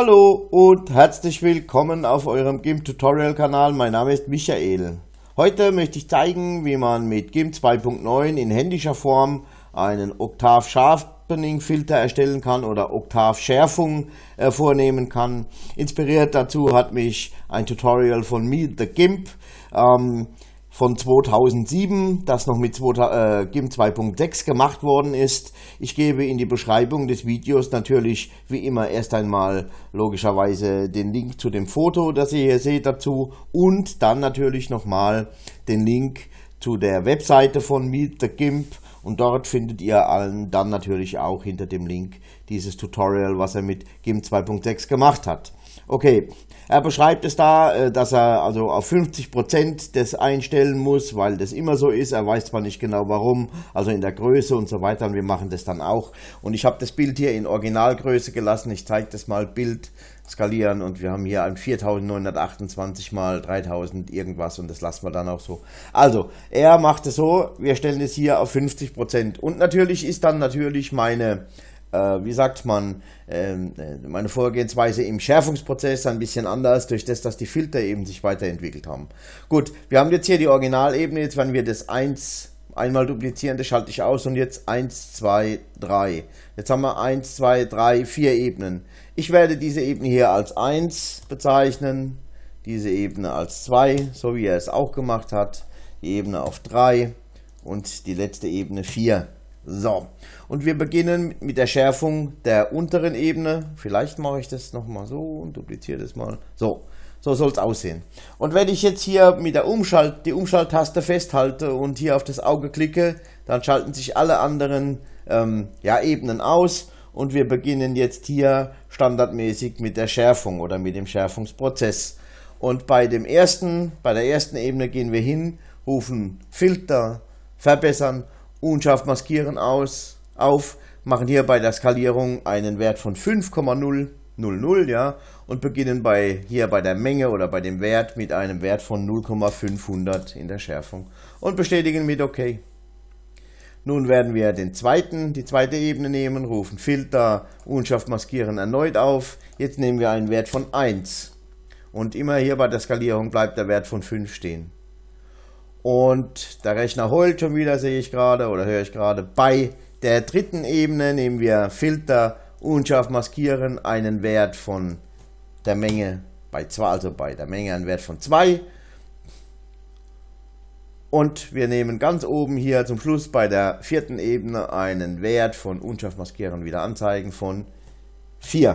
Hallo und herzlich willkommen auf eurem GIMP Tutorial Kanal. Mein Name ist Michael. Heute möchte ich zeigen, wie man mit GIMP 2.9 in händischer Form einen Oktav Sharpening Filter erstellen kann oder Oktav Schärfung äh, vornehmen kann. Inspiriert dazu hat mich ein Tutorial von Meet the GIMP. Ähm, von 2007, das noch mit 2, GIMP 2.6 gemacht worden ist. Ich gebe in die Beschreibung des Videos natürlich wie immer erst einmal logischerweise den Link zu dem Foto, das ihr hier seht dazu und dann natürlich nochmal den Link zu der Webseite von Meet the GIMP und dort findet ihr allen dann natürlich auch hinter dem Link dieses Tutorial, was er mit GIM 2.6 gemacht hat. Okay, er beschreibt es da, äh, dass er also auf 50% das einstellen muss, weil das immer so ist. Er weiß zwar nicht genau warum, also in der Größe und so weiter. Und wir machen das dann auch. Und ich habe das Bild hier in Originalgröße gelassen. Ich zeige das mal Bild skalieren und wir haben hier ein 4928 mal 3000 irgendwas und das lassen wir dann auch so. Also, er macht es so, wir stellen es hier auf 50% Prozent. Und natürlich ist dann natürlich meine, äh, wie sagt man, ähm, äh, meine Vorgehensweise im Schärfungsprozess ein bisschen anders, durch das, dass die Filter eben sich weiterentwickelt haben. Gut, wir haben jetzt hier die Originalebene, jetzt werden wir das 1 einmal duplizieren, das schalte ich aus und jetzt 1, 2, 3. Jetzt haben wir 1, 2, 3, 4 Ebenen. Ich werde diese Ebene hier als 1 bezeichnen, diese Ebene als 2, so wie er es auch gemacht hat, die Ebene auf 3, und die letzte Ebene 4. So, und wir beginnen mit der Schärfung der unteren Ebene. Vielleicht mache ich das nochmal so und dupliziere das mal. So, so soll es aussehen. Und wenn ich jetzt hier mit der Umschalt, die Umschalttaste festhalte und hier auf das Auge klicke, dann schalten sich alle anderen ähm, ja, Ebenen aus. Und wir beginnen jetzt hier standardmäßig mit der Schärfung oder mit dem Schärfungsprozess. Und bei dem ersten, bei der ersten Ebene gehen wir hin, rufen Filter verbessern unscharf maskieren aus, auf, machen hier bei der Skalierung einen Wert von 5,000, ja, und beginnen bei, hier bei der Menge oder bei dem Wert mit einem Wert von 0,500 in der Schärfung und bestätigen mit OK. Nun werden wir den zweiten, die zweite Ebene nehmen, rufen Filter, unscharf maskieren erneut auf. Jetzt nehmen wir einen Wert von 1 und immer hier bei der Skalierung bleibt der Wert von 5 stehen. Und der Rechner heult schon wieder, sehe ich gerade oder höre ich gerade. Bei der dritten Ebene nehmen wir Filter, unscharf maskieren, einen Wert von der Menge bei 2, also bei der Menge einen Wert von 2. Und wir nehmen ganz oben hier zum Schluss bei der vierten Ebene einen Wert von unscharf maskieren wieder anzeigen von 4.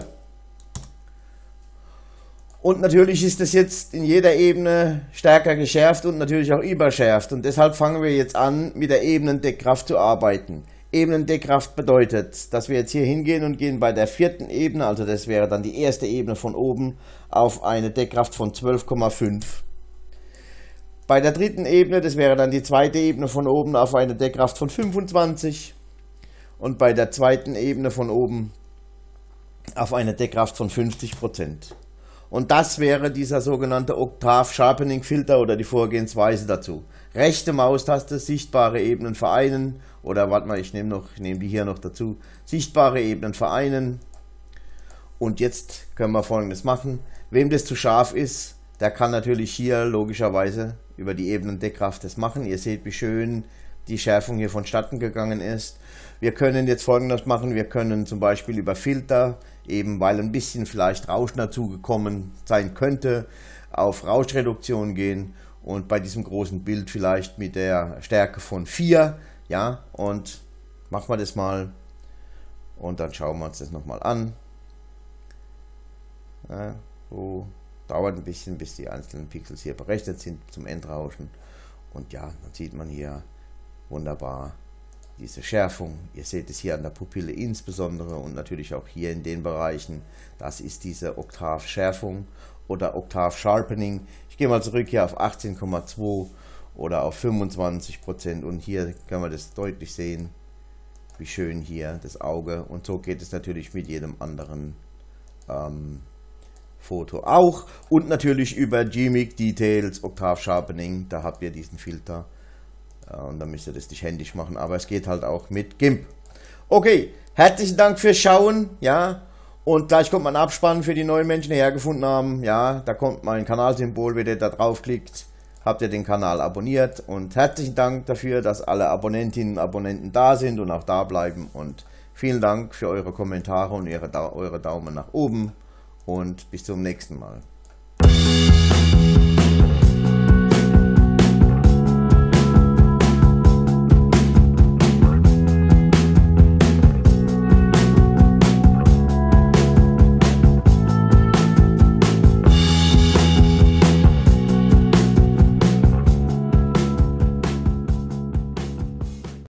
Und natürlich ist das jetzt in jeder Ebene stärker geschärft und natürlich auch überschärft. Und deshalb fangen wir jetzt an, mit der Ebenendeckkraft zu arbeiten. Ebenendeckkraft bedeutet, dass wir jetzt hier hingehen und gehen bei der vierten Ebene, also das wäre dann die erste Ebene von oben, auf eine Deckkraft von 12,5. Bei der dritten Ebene, das wäre dann die zweite Ebene von oben, auf eine Deckkraft von 25. Und bei der zweiten Ebene von oben auf eine Deckkraft von 50 Prozent. Und das wäre dieser sogenannte Oktav-Sharpening-Filter oder die Vorgehensweise dazu. Rechte Maustaste, sichtbare Ebenen vereinen oder warte mal, ich nehme noch, nehme die hier noch dazu. Sichtbare Ebenen vereinen. Und jetzt können wir folgendes machen. Wem das zu scharf ist, der kann natürlich hier logischerweise über die Ebenendeckkraft das machen. Ihr seht, wie schön die Schärfung hier vonstatten gegangen ist. Wir können jetzt folgendes machen. Wir können zum Beispiel über Filter eben weil ein bisschen vielleicht Rauschen dazugekommen sein könnte, auf Rauschreduktion gehen und bei diesem großen Bild vielleicht mit der Stärke von 4, ja, und machen wir das mal und dann schauen wir uns das nochmal an. Ja, so dauert ein bisschen, bis die einzelnen Pixels hier berechnet sind zum Endrauschen und ja, dann sieht man hier wunderbar diese Schärfung, ihr seht es hier an der Pupille insbesondere und natürlich auch hier in den Bereichen, das ist diese Oktavschärfung oder Oktavsharpening. Ich gehe mal zurück hier auf 18,2 oder auf 25% und hier kann man das deutlich sehen, wie schön hier das Auge und so geht es natürlich mit jedem anderen ähm, Foto auch und natürlich über Gmic Details Oktav Sharpening, da habt ihr diesen Filter äh, und dann müsst ihr das nicht händisch machen, aber es geht halt auch mit GIMP. Okay, herzlichen Dank fürs Schauen, ja. Und gleich kommt mein Abspann für die neuen Menschen, die hergefunden haben. Ja, da kommt mein Kanalsymbol, wenn ihr da draufklickt, habt ihr den Kanal abonniert. Und herzlichen Dank dafür, dass alle Abonnentinnen und Abonnenten da sind und auch da bleiben. Und vielen Dank für eure Kommentare und eure, eure Daumen nach oben. Und bis zum nächsten Mal.